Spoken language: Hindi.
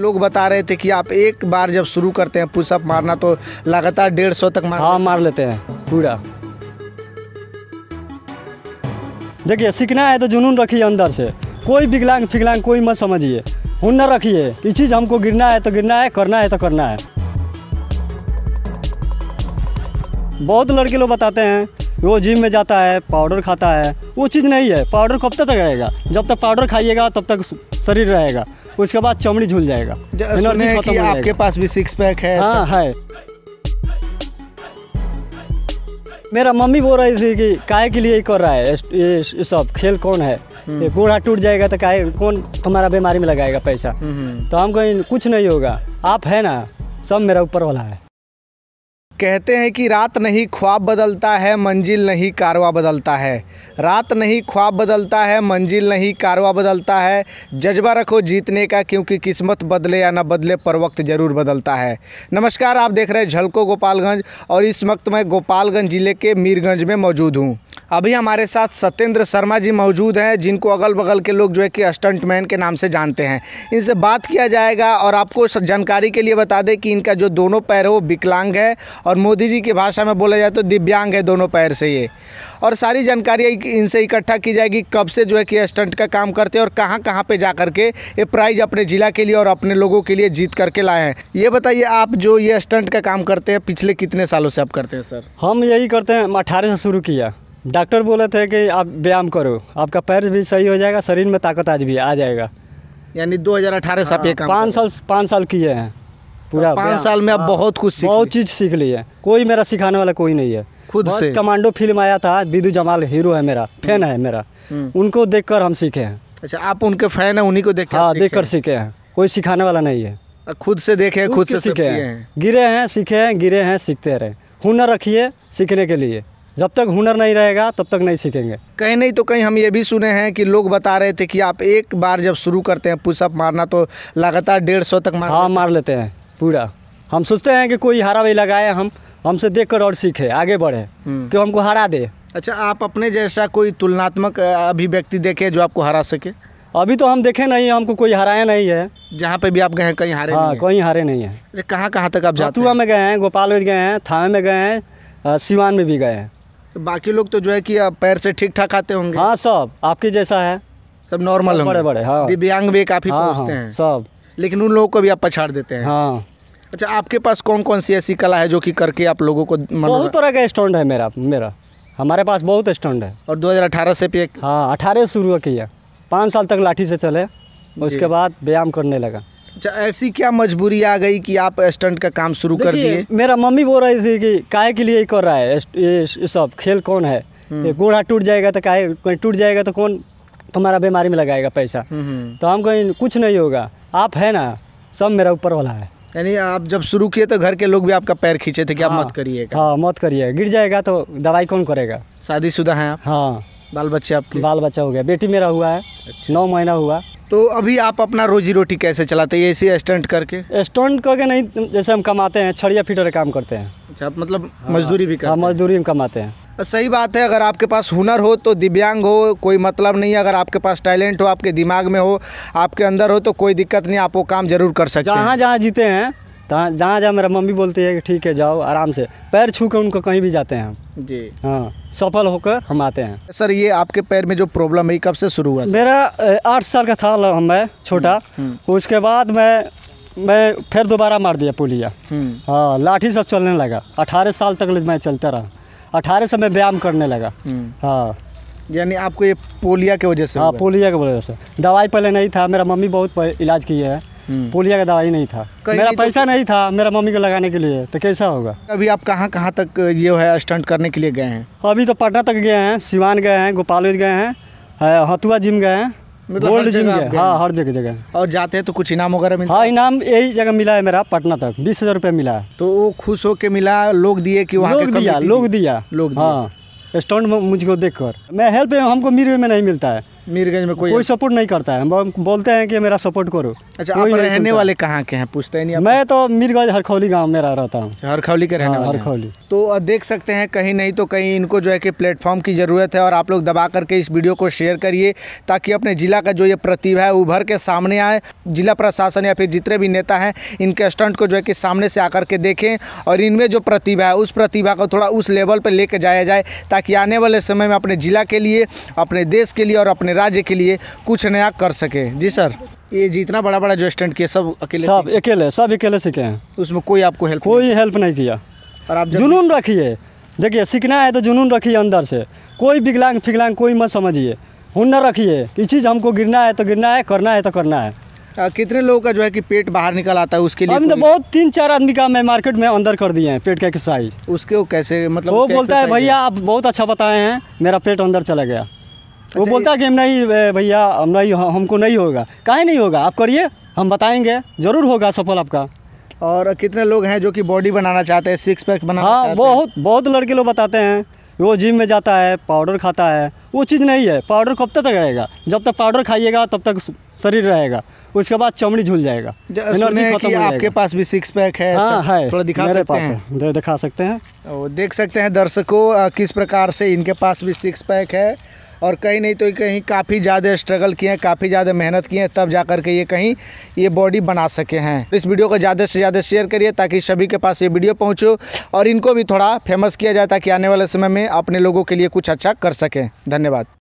लोग बता रहे थे कि आप एक बार जब शुरू करते हैं पुशअप मारना तो लगातार डेढ़ सौ तक मार हाँ मार लेते हैं पूरा देखिए सीखना है तो जुनून रखिए अंदर से कोई विकलांग फिकलांग कोई मत समझिए हुनर रखिए ये चीज़ हमको गिरना है तो गिरना है करना है तो करना है बहुत लड़के लोग बताते हैं वो जिम में जाता है पाउडर खाता है वो चीज़ नहीं है पाउडर कब तक रहेगा जब तक पाउडर खाइएगा तब तक शरीर रहेगा उसके बाद चमड़ी झूल जाएगा एनर्जी खत्म हो आपके पास भी सिक्स पैक है हाँ है मेरा मम्मी बोल रही थी कि काय के लिए ही कर रहा है ये सब खेल कौन है हम्म। ये गोड़ा टूट जाएगा तो काय कौन तुम्हारा बीमारी में लगाएगा पैसा हम्म, हम्म। तो हम कहीं कुछ नहीं होगा आप है ना सब मेरा ऊपर वाला है कहते हैं कि रात नहीं ख्वाब बदलता है मंजिल नहीं कारवा बदलता है रात नहीं ख्वाब बदलता है मंजिल नहीं कारवा बदलता है जज्बा रखो जीतने का क्योंकि किस्मत बदले या ना बदले पर वक्त ज़रूर बदलता है नमस्कार आप देख रहे हैं झलको गोपालगंज और इस वक्त मैं गोपालगंज ज़िले के मीरगंज में मौजूद हूँ अभी हमारे साथ सत्येंद्र शर्मा जी मौजूद हैं जिनको अगल बगल के लोग जो है कि स्टंटमैन के नाम से जानते हैं इनसे बात किया जाएगा और आपको जानकारी के लिए बता दें कि इनका जो दोनों पैर है वो विकलांग है और मोदी जी की भाषा में बोला जाए तो दिव्यांग है दोनों पैर से ये और सारी जानकारी इनसे इकट्ठा की जाएगी कब से जो है कि स्टंट का काम करते हैं और कहाँ कहाँ पर जा के ये प्राइज़ अपने ज़िला के लिए और अपने लोगों के लिए जीत करके लाए हैं ये बताइए आप जो ये स्टंट का काम करते हैं पिछले कितने सालों से आप करते हैं सर हम यही करते हैं अठारह से शुरू किया डॉक्टर बोले थे कि आप व्यायाम करो आपका पैर भी सही हो जाएगा शरीर में ताकत आज भी आ जाएगा यानी 2018 से आप हाँ, ये पाँच साल पाँच साल किए हैं पूरा पाँच साल में आप हाँ, बहुत कुछ सीख बहुत चीज़ सीख ली है कोई मेरा सिखाने वाला कोई नहीं है खुद से कमांडो फिल्म आया था बिदू जमाल हीरो है मेरा फैन है मेरा हम्म। उनको देख हम सीखे हैं अच्छा आप उनके फैन है उन्हीं को देख हाँ देख कर सीखे हैं कोई सिखाने वाला नहीं है खुद से देखे खुद से सीखे हैं गिरे हैं सीखे हैं गिरे हैं सीखते रहे हुनर रखिए सीखने के लिए जब तक हुनर नहीं रहेगा तब तक नहीं सीखेंगे कहीं नहीं तो कहीं हम ये भी सुने हैं कि लोग बता रहे थे कि आप एक बार जब शुरू करते हैं पुशअप मारना तो लगातार डेढ़ सौ तक मार हाँ मार लेते हैं पूरा हम सोचते हैं कि कोई हरा भी लगाए हम हमसे देख कर और सीखे आगे बढ़े हम्म। कि हमको हरा दे अच्छा आप अपने जैसा कोई तुलनात्मक अभिव्यक्ति देखे जो आपको हरा सके अभी तो हम देखे नहीं हमको कोई हराया नहीं है जहाँ पे भी आप गए हैं कहीं हारे हाँ कहीं हारे नहीं है अच्छा, कहाँ कहाँ तक आप जातुआ में गए हैं गोपालगंज गए हैं थावे में गए हैं सिवान में भी गए हैं तो बाकी लोग तो जो है कि पैर से ठीक ठाक आते होंगे हाँ सब आपके जैसा है सब नॉर्मल सब बड़े बड़े हाँ दिव्यांग भी काफ़ी हाँ, पहुँचते हैं सब लेकिन उन लोगों को भी आप पछाड़ देते हैं हाँ अच्छा आपके पास कौन कौन सी ऐसी कला है जो कि करके आप लोगों को बहुत तरह का स्टैंड है मेरा मेरा हमारे पास बहुत स्टैंड है और दो से पे हाँ अठारह शुरू किया पाँच साल तक लाठी से चले उसके बाद व्यायाम करने लगा अच्छा ऐसी क्या मजबूरी आ गई कि आप स्टंट का काम शुरू कर दिए मेरा मम्मी बोल रही थी कि काय के लिए ही कर रहा है ये सब खेल कौन है हम्म। ये गोड़ा टूट जाएगा तो काय टूट जाएगा तो कौन तुम्हारा बीमारी में लगाएगा पैसा हम्म, हम्म। तो हम कहीं कुछ नहीं होगा आप है ना सब मेरा ऊपर वाला है यानी आप जब शुरू किए तो घर के लोग भी आपका पैर खींचे थे कि आप हाँ, मत करिएगा हाँ मत करिए गिर जाएगा तो दवाई कौन करेगा शादीशुदा शुदा आप हाँ बाल बच्चे आपके बाल बच्चा हो गया बेटी मेरा हुआ है अच्छा। नौ महीना हुआ तो अभी आप अपना रोजी रोटी कैसे चलाते हैं ऐसे स्टंट करके स्टंट करके नहीं जैसे हम कमाते हैं छड़िया फिटर काम करते हैं अच्छा मतलब हाँ, मजदूरी भी हाँ मजदूरी में कमाते हैं सही बात है अगर आपके पास हुनर हो तो दिव्यांग हो कोई मतलब नहीं है अगर आपके पास टैलेंट हो आपके दिमाग में हो आपके अंदर हो तो कोई दिक्कत नहीं आप वो काम जरूर कर सकते हैं जहाँ जहाँ जीते हैं जहाँ जहाँ जहाँ मेरा मम्मी बोलती है कि ठीक है जाओ आराम से पैर छू के उनको कहीं भी जाते हैं हम जी हाँ सफल होकर हम आते हैं सर ये आपके पैर में जो प्रॉब्लम है कब से शुरू हुआ मेरा आठ साल का था मैं छोटा हम्म, हम्म। उसके बाद मैं मैं फिर दोबारा मार दिया पुलिया हम्म। हाँ लाठी सब चलने लगा अठारह साल तक मैं चलता रहा अठारह से मैं व्यायाम करने लगा हाँ यानी आपको ये पोलिया की वजह से हाँ पोलिया की वजह से दवाई पहले नहीं था मेरा मम्मी बहुत इलाज किए हैं पोलिया का दवाई नहीं था मेरा तो पैसा नहीं था मेरा मम्मी को लगाने के लिए तो कैसा होगा अभी आप कहाँ कहाँ तक ये है स्टंट करने के लिए गए हैं तो अभी तो पटना तक गए हैं सिवान गए हैं गोपालगंज गए हैं हतुआ जिम गए हैं मतलब गोल्ड जिम गए हाँ हर जगह जगह और जाते हैं तो कुछ इनाम वगैरह मिलता हाँ इनाम यही जगह मिला है मेरा पटना तक बीस हज़ार रुपया मिला है तो वो खुश होके मिला लोग दिए कि वहाँ लोग दिया लोग दिया लोग हाँ स्टंट मुझको देख कर मैं हेल्प हमको मीर में नहीं मिलता है मीरगंज में कोई कोई सपोर्ट नहीं करता है बोलते हैं कि मेरा सपोर्ट करो अच्छा आप रहने वाले कहाँ के हैं पूछते हैं नहीं मैं तो मीरगंज हरखौली गांव में रह रहता हूँ हरखौली के रहने हाँ, हरखौली तो देख सकते हैं कहीं नहीं तो कहीं इनको जो है कि प्लेटफॉर्म की ज़रूरत है और आप लोग दबा करके इस वीडियो को शेयर करिए ताकि अपने ज़िला का जो ये प्रतिभा है उभर के सामने आए जिला प्रशासन या फिर जितने भी नेता हैं इनके स्टंट को जो है कि सामने से आकर के देखें और इनमें जो प्रतिभा है उस प्रतिभा को थोड़ा उस लेवल पर लेके जाया जाए ताकि आने वाले समय में अपने ज़िला के लिए अपने देश के लिए और अपने अपने राज्य के लिए कुछ नया कर सके जी सर ये जितना बड़ा बड़ा जो स्टेंट किया सब अकेले सब अकेले सब अकेले सीखे हैं उसमें कोई आपको हेल्प कोई हेल्प नहीं किया और आप जुनून रखिए देखिए सीखना है तो जुनून रखिए अंदर से कोई विकलांग फिकलांग कोई मत समझिए हुनर रखिए कि चीज़ हमको गिरना है तो गिरना है करना है तो करना है आ, कितने लोगों का जो है कि पेट बाहर निकल आता है उसके लिए हम तो बहुत तीन चार आदमी का मैं मार्केट में अंदर कर दिए हैं पेट का एक्सरसाइज उसके वो कैसे मतलब वो बोलता है भैया आप बहुत अच्छा बताए हैं मेरा पेट अंदर चला गया वो अच्छा, बोलता है कि हम नहीं भैया हम नहीं हमको नहीं होगा काहे नहीं होगा आप करिए हम बताएंगे ज़रूर होगा सफल आपका और कितने लोग हैं जो कि बॉडी बनाना चाहते हैं सिक्स पैक बनाना हाँ चाहते बहुत हैं। बहुत लड़के लोग बताते हैं वो जिम में जाता है पाउडर खाता है वो चीज़ नहीं है पाउडर कब तक रहेगा जब तक पाउडर खाइएगा तब तक शरीर रहेगा उसके बाद चमड़ी झूल जाएगा आपके पास भी सिक्स पैक है हाँ है थोड़ा दिखा सकते हैं दिखा सकते हैं देख सकते हैं दर्शकों किस प्रकार से इनके पास भी सिक्स पैक है और कहीं नहीं तो कहीं काफ़ी ज़्यादा स्ट्रगल किए हैं काफ़ी ज़्यादा मेहनत किए हैं तब जा कर के ये कहीं ये बॉडी बना सके हैं इस वीडियो को ज़्यादा से ज़्यादा शेयर करिए ताकि सभी के पास ये वीडियो पहुँचो और इनको भी थोड़ा फेमस किया जाए ताकि आने वाले समय में अपने लोगों के लिए कुछ अच्छा कर सकें धन्यवाद